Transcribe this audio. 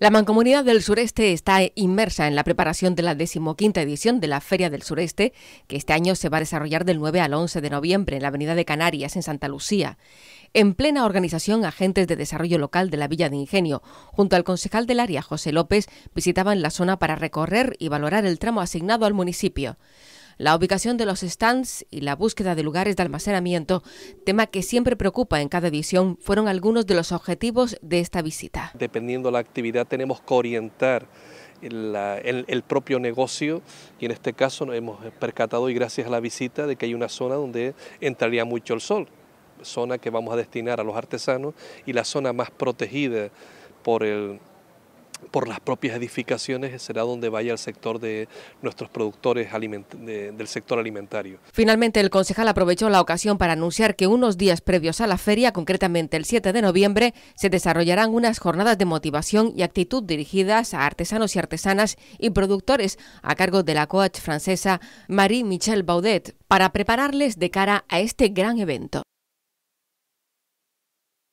La Mancomunidad del Sureste está inmersa en la preparación de la decimoquinta edición de la Feria del Sureste, que este año se va a desarrollar del 9 al 11 de noviembre en la Avenida de Canarias, en Santa Lucía. En plena organización, agentes de desarrollo local de la Villa de Ingenio, junto al concejal del área, José López, visitaban la zona para recorrer y valorar el tramo asignado al municipio la ubicación de los stands y la búsqueda de lugares de almacenamiento, tema que siempre preocupa en cada edición, fueron algunos de los objetivos de esta visita. Dependiendo de la actividad tenemos que orientar el, propio negocio y en este caso nos hemos percatado y gracias a la visita de que hay una zona donde entraría mucho el sol, zona que vamos a destinar a los artesanos y la zona más protegida por el, por las propias edificaciones será donde vaya el sector de nuestros productores del sector alimentario. Finalmente, el concejal aprovechó la ocasión para anunciar que unos días previos a la feria, concretamente el 7 de noviembre, se desarrollarán unas jornadas de motivación y actitud dirigidas a artesanos y artesanas y productores a cargo de la coach francesa Marie-Michel Baudet para prepararles de cara a este gran evento.